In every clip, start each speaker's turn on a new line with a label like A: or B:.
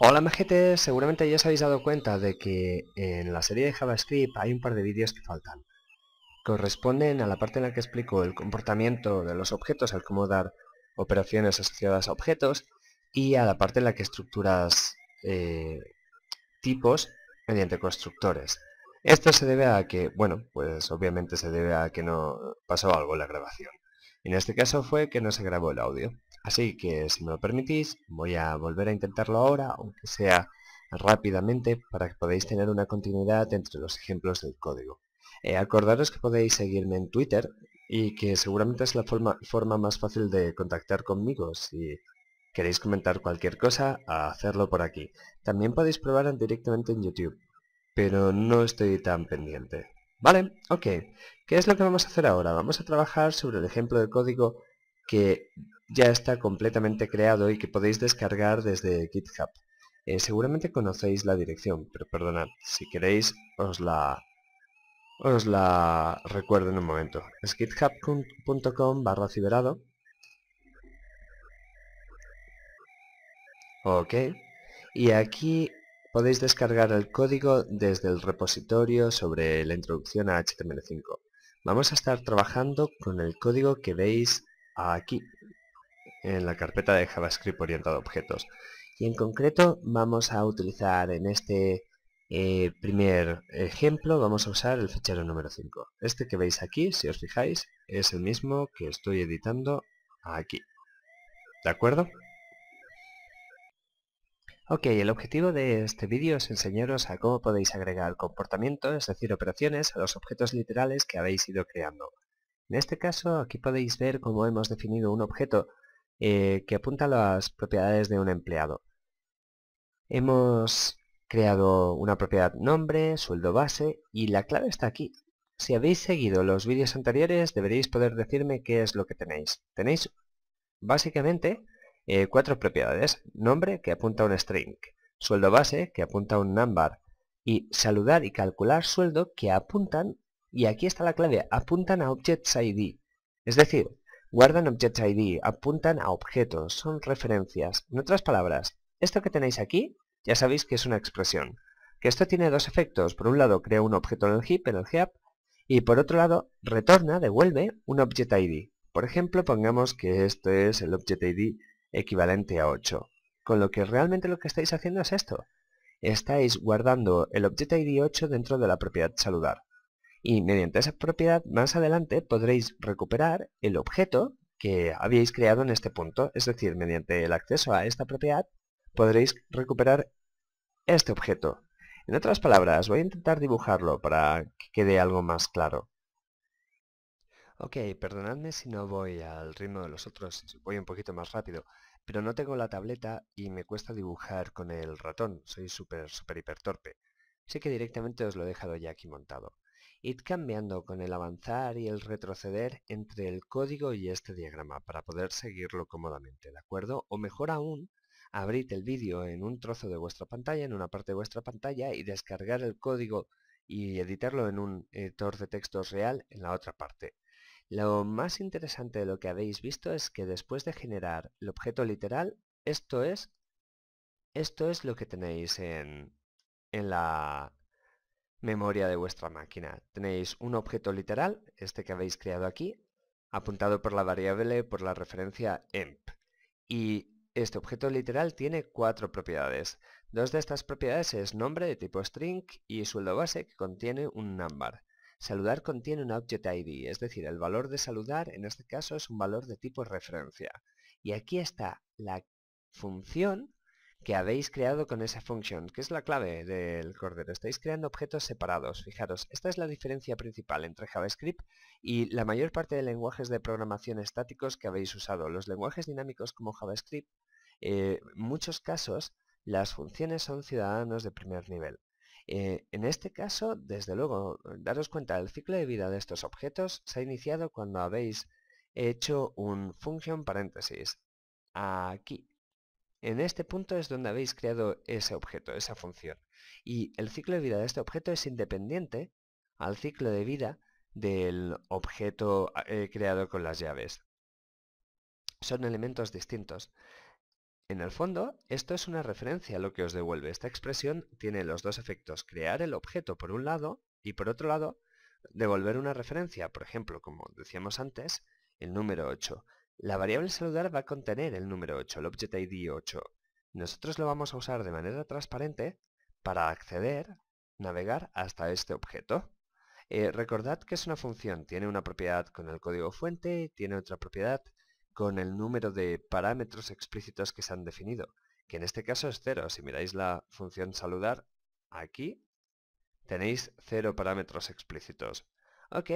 A: Hola MGT. seguramente ya os habéis dado cuenta de que en la serie de JavaScript hay un par de vídeos que faltan. Corresponden a la parte en la que explico el comportamiento de los objetos al cómo dar operaciones asociadas a objetos y a la parte en la que estructuras eh, tipos mediante constructores. Esto se debe a que, bueno, pues obviamente se debe a que no pasó algo en la grabación. En este caso fue que no se grabó el audio. Así que si me lo permitís, voy a volver a intentarlo ahora, aunque sea rápidamente, para que podáis tener una continuidad entre los ejemplos del código. Eh, acordaros que podéis seguirme en Twitter y que seguramente es la forma, más fácil de contactar conmigo si queréis comentar cualquier cosa, hacerlo por aquí. También podéis probar directamente en YouTube, pero no estoy tan pendiente. Vale, ok. ¿Qué es lo que vamos a hacer ahora? Vamos a trabajar sobre el ejemplo de código que ya está completamente creado y que podéis descargar desde GitHub. Eh, seguramente conocéis la dirección, pero perdonad, si queréis os la, os la recuerdo en un momento. Es github.com barra ciberado. Ok. Y aquí podéis descargar el código desde el repositorio sobre la introducción a HTML5. Vamos a estar trabajando con el código que veis aquí, en la carpeta de JavaScript orientado a objetos. Y en concreto vamos a utilizar en este eh, primer ejemplo, vamos a usar el fichero número 5. Este que veis aquí, si os fijáis, es el mismo que estoy editando aquí. ¿De acuerdo? Ok, el objetivo de este vídeo es enseñaros a cómo podéis agregar comportamiento, es decir, operaciones, a los objetos literales que habéis ido creando. En este caso, aquí podéis ver cómo hemos definido un objeto eh, que apunta a las propiedades de un empleado. Hemos creado una propiedad nombre, sueldo base y la clave está aquí. Si habéis seguido los vídeos anteriores deberéis poder decirme qué es lo que tenéis. Tenéis básicamente eh, cuatro propiedades. Nombre que apunta a un string, sueldo base que apunta a un number y saludar y calcular sueldo que apuntan, y aquí está la clave, apuntan a objects ID. Es decir, Guardan Object ID, apuntan a objetos, son referencias. En otras palabras, esto que tenéis aquí, ya sabéis que es una expresión. Que esto tiene dos efectos. Por un lado, crea un objeto en el heap, en el heap, y por otro lado, retorna, devuelve un Object ID. Por ejemplo, pongamos que esto es el Object ID equivalente a 8. Con lo que realmente lo que estáis haciendo es esto. Estáis guardando el Object ID 8 dentro de la propiedad saludar y mediante esa propiedad más adelante podréis recuperar el objeto que habíais creado en este punto, es decir, mediante el acceso a esta propiedad podréis recuperar este objeto. En otras palabras, voy a intentar dibujarlo para que quede algo más claro. Ok, perdonadme si no voy al ritmo de los otros, voy un poquito más rápido, pero no tengo la tableta y me cuesta dibujar con el ratón, soy súper, súper hiper torpe. Así que directamente os lo he dejado ya aquí montado id cambiando con el avanzar y el retroceder entre el código y este diagrama para poder seguirlo cómodamente, ¿de acuerdo? O mejor aún, abrid el vídeo en un trozo de vuestra pantalla, en una parte de vuestra pantalla y descargar el código y editarlo en un editor eh, de textos real en la otra parte. Lo más interesante de lo que habéis visto es que después de generar el objeto literal, esto es, esto es lo que tenéis en, en la, memoria de vuestra máquina. Tenéis un objeto literal, este que habéis creado aquí, apuntado por la variable por la referencia emp. Y este objeto literal tiene cuatro propiedades. Dos de estas propiedades es nombre de tipo string y sueldo base que contiene un number. Saludar contiene un object ID, es decir, el valor de saludar en este caso es un valor de tipo referencia. Y aquí está la función que habéis creado con esa function, que es la clave del cordero. Estáis creando objetos separados. Fijaros, esta es la diferencia principal entre JavaScript y la mayor parte de lenguajes de programación estáticos que habéis usado. Los lenguajes dinámicos como JavaScript, eh, en muchos casos, las funciones son ciudadanos de primer nivel. Eh, en este caso, desde luego, daros cuenta, el ciclo de vida de estos objetos se ha iniciado cuando habéis hecho un function paréntesis. Aquí, en este punto es donde habéis creado ese objeto, esa función. Y el ciclo de vida de este objeto es independiente al ciclo de vida del objeto ah, eh, creado con las llaves. Son elementos distintos. En el fondo, esto es una referencia a lo que os devuelve. Esta expresión tiene los dos efectos, crear el objeto por un lado y por otro lado, devolver una referencia, por ejemplo, como decíamos antes, el número 8. La variable saludar va a contener el número 8, el object ID 8. Nosotros lo vamos a usar de manera transparente para acceder, navegar hasta este objeto. Eh, recordad que es una función, tiene una propiedad con el código fuente, tiene otra propiedad con el número de parámetros explícitos que se han definido, que en este caso es 0. Si miráis la función saludar, aquí tenéis 0 parámetros explícitos. Ok,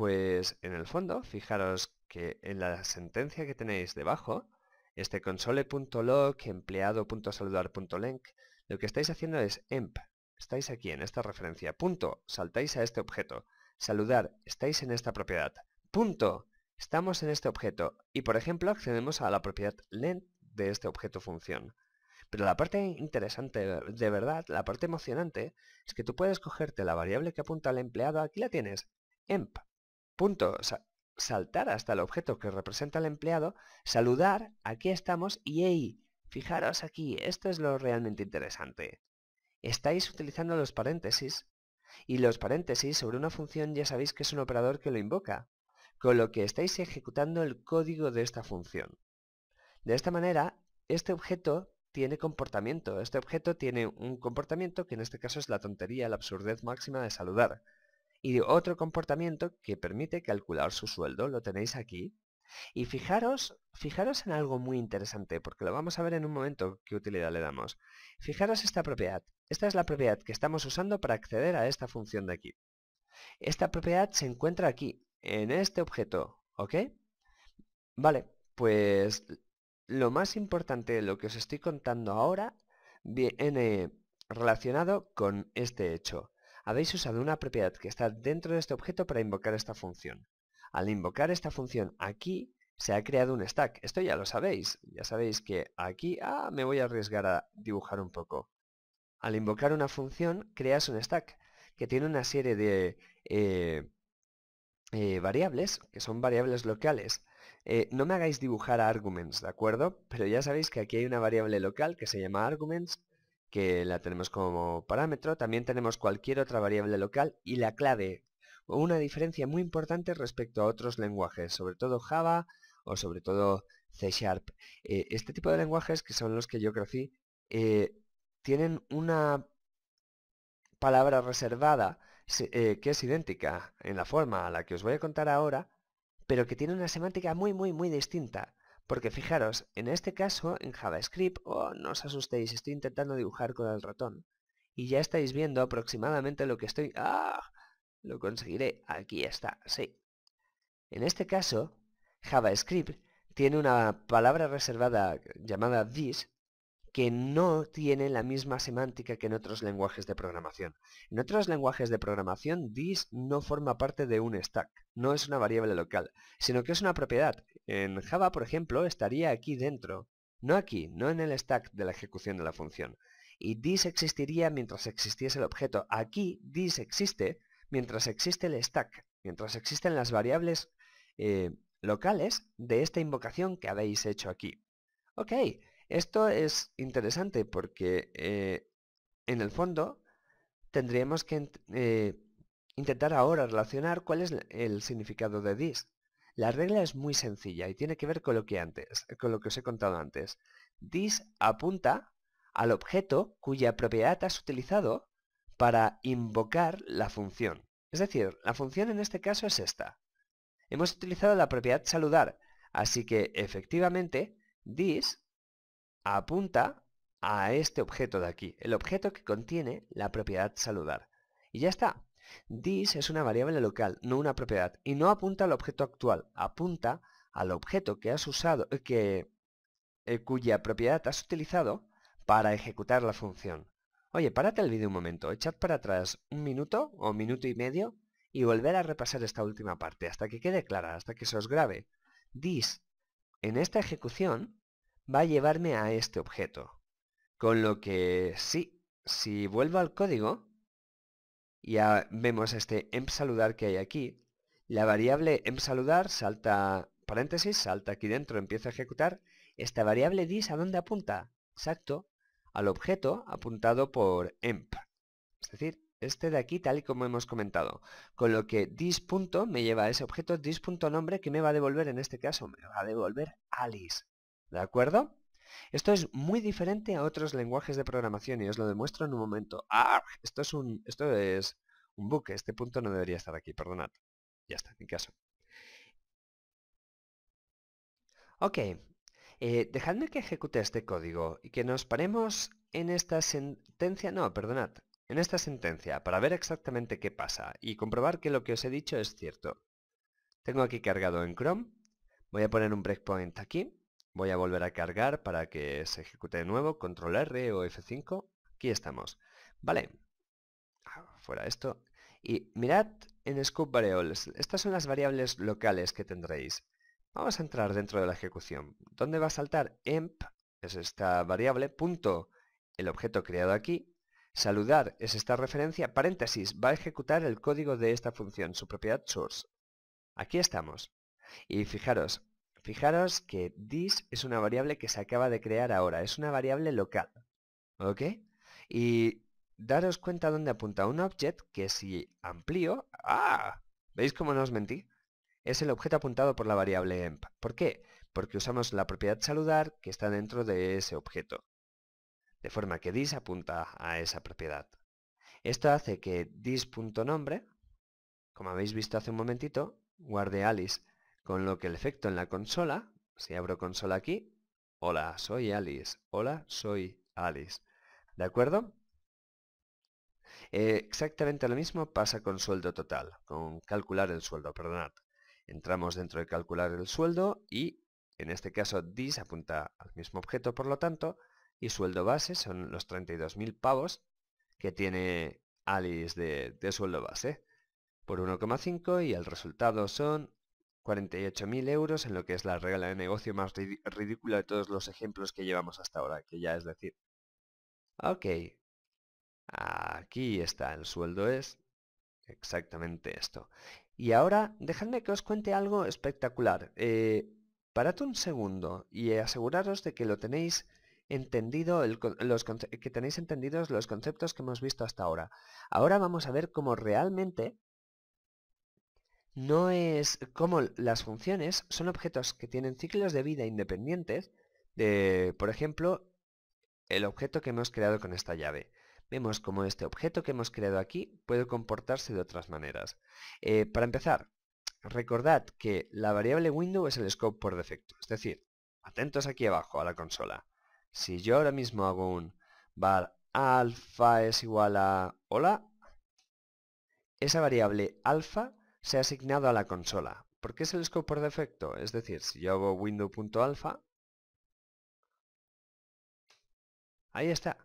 A: pues en el fondo, fijaros que en la sentencia que tenéis debajo, este console.log, empleado.saludar.length, lo que estáis haciendo es emp. Estáis aquí en esta referencia. Punto. Saltáis a este objeto. Saludar. Estáis en esta propiedad. Punto. Estamos en este objeto. Y por ejemplo accedemos a la propiedad length de este objeto función. Pero la parte interesante, de verdad, la parte emocionante, es que tú puedes cogerte la variable que apunta al empleado, aquí la tienes, emp, Punto. saltar hasta el objeto que representa al empleado, saludar, aquí estamos y hey, fijaros aquí, esto es lo realmente interesante. Estáis utilizando los paréntesis y los paréntesis sobre una función ya sabéis que es un operador que lo invoca, con lo que estáis ejecutando el código de esta función. De esta manera, este objeto tiene comportamiento. Este objeto tiene un comportamiento que en este caso es la tontería, la absurdez máxima de saludar y de otro comportamiento que permite calcular su sueldo. Lo tenéis aquí. Y fijaros, fijaros en algo muy interesante, porque lo vamos a ver en un momento qué utilidad le damos. Fijaros esta propiedad. Esta es la propiedad que estamos usando para acceder a esta función de aquí. Esta propiedad se encuentra aquí, en este objeto, ¿ok? Vale, pues lo más importante, lo que os estoy contando ahora, viene relacionado con este hecho habéis usado una propiedad que está dentro de este objeto para invocar esta función. Al invocar esta función aquí, se ha creado un stack. Esto ya lo sabéis. Ya sabéis que aquí, ah, me voy a arriesgar a dibujar un poco. Al invocar una función, creas un stack que tiene una serie de eh, eh, variables, que son variables locales. Eh, no me hagáis dibujar arguments, ¿de acuerdo? Pero ya sabéis que aquí hay una variable local que se llama arguments que la tenemos como parámetro. También tenemos cualquier otra variable local y la clave. Una diferencia muy importante respecto a otros lenguajes, sobre todo Java o sobre todo C Sharp. Eh, este tipo de lenguajes, que son los que yo crecí, eh, tienen una palabra reservada eh, que es idéntica en la forma a la que os voy a contar ahora, pero que tiene una semántica muy, muy, muy distinta. Porque fijaros, en este caso, en JavaScript, oh, no os asustéis, estoy intentando dibujar con el ratón. Y ya estáis viendo aproximadamente lo que estoy... ¡Ah! Lo conseguiré. Aquí está, sí. En este caso, JavaScript tiene una palabra reservada llamada this que no tiene la misma semántica que en otros lenguajes de programación. En otros lenguajes de programación, this no forma parte de un stack, no es una variable local, sino que es una propiedad en Java, por ejemplo, estaría aquí dentro, no aquí, no en el stack de la ejecución de la función. Y this existiría mientras existiese el objeto. Aquí this existe mientras existe el stack, mientras existen las variables eh, locales de esta invocación que habéis hecho aquí. Ok, esto es interesante porque eh, en el fondo tendríamos que eh, intentar ahora relacionar cuál es el significado de this. La regla es muy sencilla y tiene que ver con lo que antes, eh, con lo que os he contado antes. This apunta al objeto cuya propiedad has utilizado para invocar la función. Es decir, la función en este caso es esta. Hemos utilizado la propiedad saludar, así que efectivamente this apunta a este objeto de aquí, el objeto que contiene la propiedad saludar. Y ya está, This es una variable local, no una propiedad, y no apunta al objeto actual, apunta al objeto que has usado, eh, que, eh, cuya propiedad has utilizado para ejecutar la función. Oye, párate el vídeo un momento, echad para atrás un minuto o minuto y medio y volver a repasar esta última parte hasta que quede clara, hasta que se os grave. This, en esta ejecución, va a llevarme a este objeto. Con lo que sí, si vuelvo al código, ya vemos este em saludar que hay aquí. La variable em saludar salta paréntesis, salta aquí dentro, empieza a ejecutar. Esta variable dis, ¿a dónde apunta? Exacto, al objeto apuntado por emp. Es decir, este de aquí tal y como hemos comentado. Con lo que dis punto me lleva a ese objeto dis punto nombre que me va a devolver en este caso, me va a devolver Alice. ¿De acuerdo? Esto es muy diferente a otros lenguajes de programación y os lo demuestro en un momento. ¡Ah! Esto es un, esto es un buque, este punto no debería estar aquí, perdonad. Ya está, en mi caso. Ok, eh, dejadme que ejecute este código y que nos paremos en esta sentencia, no, perdonad, en esta sentencia para ver exactamente qué pasa y comprobar que lo que os he dicho es cierto. Tengo aquí cargado en Chrome, voy a poner un breakpoint aquí Voy a volver a cargar para que se ejecute de nuevo, control R o F5. Aquí estamos. Vale. Ah, fuera esto. Y mirad en scope variables. Estas son las variables locales que tendréis. Vamos a entrar dentro de la ejecución. ¿Dónde va a saltar? Emp es esta variable, punto, el objeto creado aquí. Saludar es esta referencia, paréntesis, va a ejecutar el código de esta función, su propiedad source. Aquí estamos. Y fijaros, Fijaros que this es una variable que se acaba de crear ahora, es una variable local, ¿ok? Y daros cuenta dónde apunta un object que si amplío... ¡Ah! ¿Veis cómo no os mentí? Es el objeto apuntado por la variable emp. ¿Por qué? Porque usamos la propiedad saludar que está dentro de ese objeto. De forma que this apunta a esa propiedad. Esto hace que this.nombre, como habéis visto hace un momentito, guarde Alice con lo que el efecto en la consola, si abro consola aquí, hola, soy Alice, hola, soy Alice. ¿De acuerdo? Eh, exactamente lo mismo pasa con sueldo total, con calcular el sueldo, perdonad. Entramos dentro de calcular el sueldo y en este caso dis apunta al mismo objeto, por lo tanto, y sueldo base son los 32.000 pavos que tiene Alice de, de sueldo base por 1,5 y el resultado son 48.000 euros en lo que es la regla de negocio más ridícula de todos los ejemplos que llevamos hasta ahora, que ya es decir. Ok, aquí está, el sueldo es exactamente esto. Y ahora dejadme que os cuente algo espectacular. Eh, parad un segundo y aseguraros de que lo tenéis entendido que tenéis entendidos los conceptos que hemos visto hasta ahora. Ahora vamos a ver cómo realmente no es como las funciones son objetos que tienen ciclos de vida independientes de, por ejemplo, el objeto que hemos creado con esta llave. Vemos como este objeto que hemos creado aquí puede comportarse de otras maneras. Eh, para empezar, recordad que la variable window es el scope por defecto, es decir, atentos aquí abajo a la consola. Si yo ahora mismo hago un var alfa es igual a hola, esa variable alfa se ha asignado a la consola. ¿Por qué es el scope por defecto? Es decir, si yo hago window.alpha, ahí está.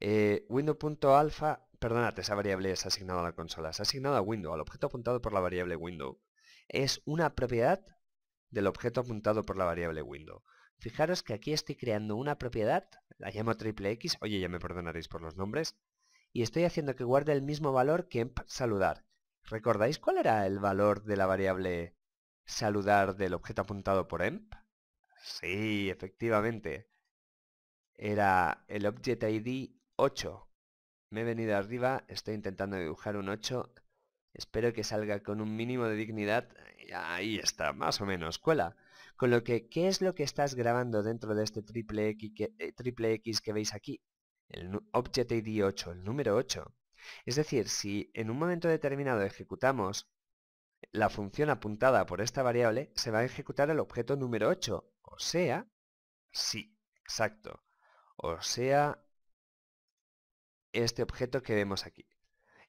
A: Eh, window.alpha, perdonad, esa variable es asignada a la consola, se ha asignado a window, al objeto apuntado por la variable window. Es una propiedad del objeto apuntado por la variable window. Fijaros que aquí estoy creando una propiedad, la llamo triple X, oye ya me perdonaréis por los nombres, y estoy haciendo que guarde el mismo valor que en saludar, ¿Recordáis cuál era el valor de la variable saludar del objeto apuntado por emp? Sí, efectivamente. Era el object ID 8. Me he venido arriba, estoy intentando dibujar un 8. Espero que salga con un mínimo de dignidad. Ahí está, más o menos, cuela. Con lo que, ¿qué es lo que estás grabando dentro de este triple X que, eh, triple X que veis aquí? El Object ID 8, el número 8. Es decir, si en un momento determinado ejecutamos la función apuntada por esta variable, se va a ejecutar el objeto número 8, o sea, sí, exacto, o sea, este objeto que vemos aquí,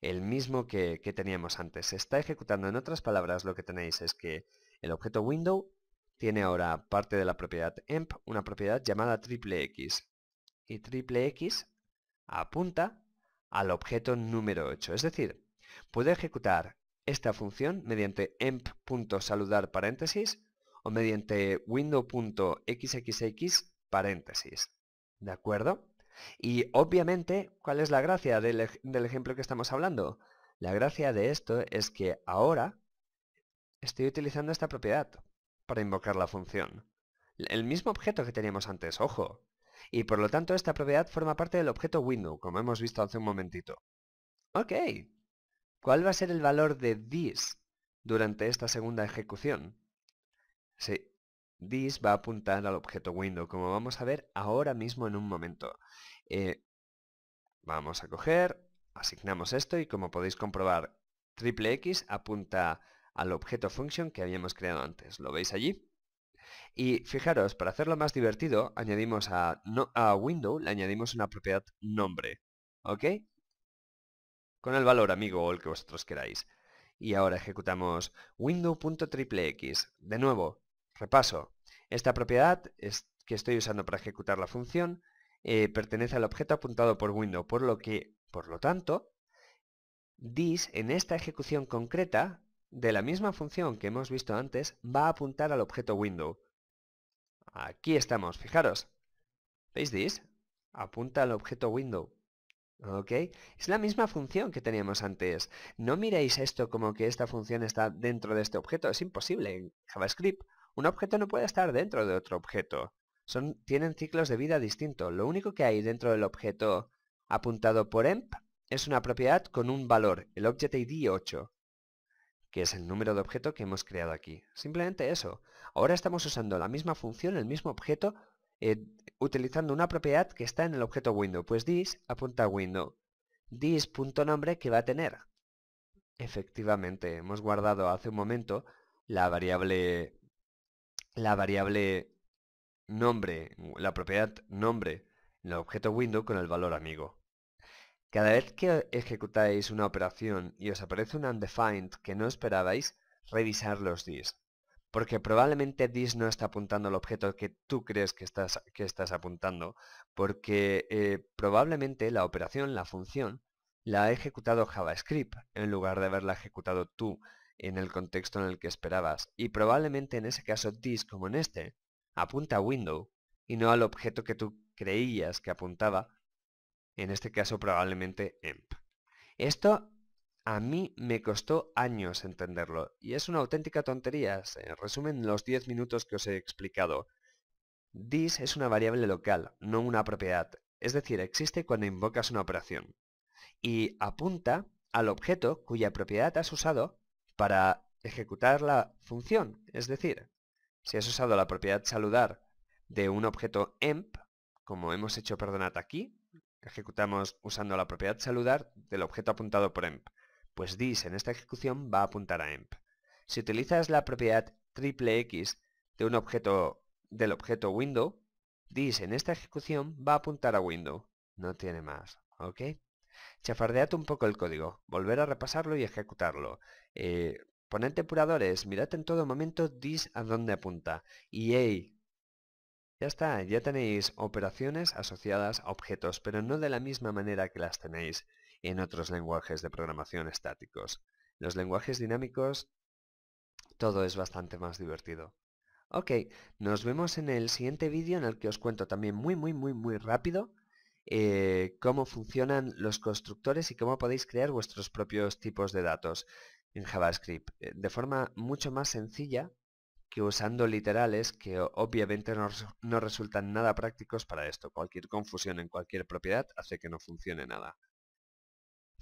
A: el mismo que, teníamos antes. Se está ejecutando, en otras palabras, lo que tenéis es que el objeto window tiene ahora parte de la propiedad emp, una propiedad llamada triple x. Y triple x apunta al objeto número 8. Es decir, puedo ejecutar esta función mediante emp.saludar paréntesis o mediante window.xxx paréntesis. ¿De acuerdo? Y obviamente, ¿cuál es la gracia del ejemplo que estamos hablando? La gracia de esto es que ahora estoy utilizando esta propiedad para invocar la función. El mismo objeto que teníamos antes, ojo, y por lo tanto esta propiedad forma parte del objeto window, como hemos visto hace un momentito. Ok. ¿Cuál va a ser el valor de this durante esta segunda ejecución? Sí, this va a apuntar al objeto window, como vamos a ver ahora mismo en un momento. Eh, vamos a coger, asignamos esto y como podéis comprobar, triple X apunta al objeto function que habíamos creado antes. ¿Lo veis allí? Y fijaros, para hacerlo más divertido, añadimos a, window, le añadimos una propiedad nombre. ¿Ok? Con el valor amigo o el que vosotros queráis. Y ahora ejecutamos window.triplex. De nuevo, repaso. Esta propiedad que estoy usando para ejecutar la función eh, pertenece al objeto apuntado por window, por lo que, por lo tanto, this en esta ejecución concreta de la misma función que hemos visto antes, va a apuntar al objeto window. Aquí estamos, fijaros. ¿Veis this? Apunta al objeto window. ¿Ok? Es la misma función que teníamos antes. No miréis esto como que esta función está dentro de este objeto. Es imposible. En JavaScript, un objeto no puede estar dentro de otro objeto. tienen ciclos de vida distintos. Lo único que hay dentro del objeto apuntado por emp es una propiedad con un valor, el object ID 8 que es el número de objeto que hemos creado aquí. Simplemente eso. Ahora estamos usando la misma función, el mismo objeto, eh, utilizando una propiedad que está en el objeto window. Pues this apunta a window. This.nombre que va a tener. Efectivamente, hemos guardado hace un momento la variable la variable nombre, la propiedad nombre en el objeto window con el valor amigo. Cada vez que ejecutáis una operación y os aparece un undefined que no esperabais, revisar los dis, porque probablemente dis no está apuntando al objeto que tú crees que estás, que estás apuntando, porque eh, probablemente la operación, la función, la ha ejecutado JavaScript en lugar de haberla ejecutado tú en el contexto en el que esperabas, y probablemente en ese caso dis como en este, apunta a window y no al objeto que tú creías que apuntaba en este caso probablemente EMP. Esto a mí me costó años entenderlo y es una auténtica tontería, en resumen los 10 minutos que os he explicado. This es una variable local, no una propiedad, es decir, existe cuando invocas una operación. Y apunta al objeto cuya propiedad has usado para ejecutar la función, es decir, si has usado la propiedad saludar de un objeto emp, como hemos hecho perdonad aquí, ejecutamos usando la propiedad saludar del objeto apuntado por emp, pues dis en esta ejecución va a apuntar a emp. Si utilizas la propiedad triple x de un objeto del objeto window, dis en esta ejecución va a apuntar a window. No tiene más, ¿ok? Chafardeate un poco el código, volver a repasarlo y ejecutarlo. Eh, poned depuradores, mirad en todo momento dis a dónde apunta. Y hey, ya está, ya tenéis operaciones asociadas a objetos, pero no de la misma manera que las tenéis en otros lenguajes de programación estáticos. Los lenguajes dinámicos, todo es bastante más divertido. Ok, nos vemos en el siguiente vídeo en el que os cuento también muy muy muy muy rápido eh, cómo funcionan los constructores y cómo podéis crear vuestros propios tipos de datos en JavaScript eh, de forma mucho más sencilla que usando literales que obviamente no, resultan nada prácticos para esto. Cualquier confusión en cualquier propiedad hace que no funcione nada.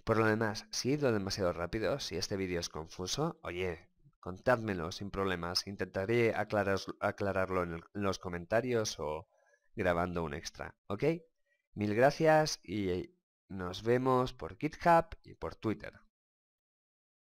A: Por lo demás, si he ido demasiado rápido, si este vídeo es confuso, oye, contádmelo sin problemas. Intentaré aclararlo en los comentarios o grabando un extra, ¿ok? Mil gracias y eh, nos vemos por GitHub y por Twitter.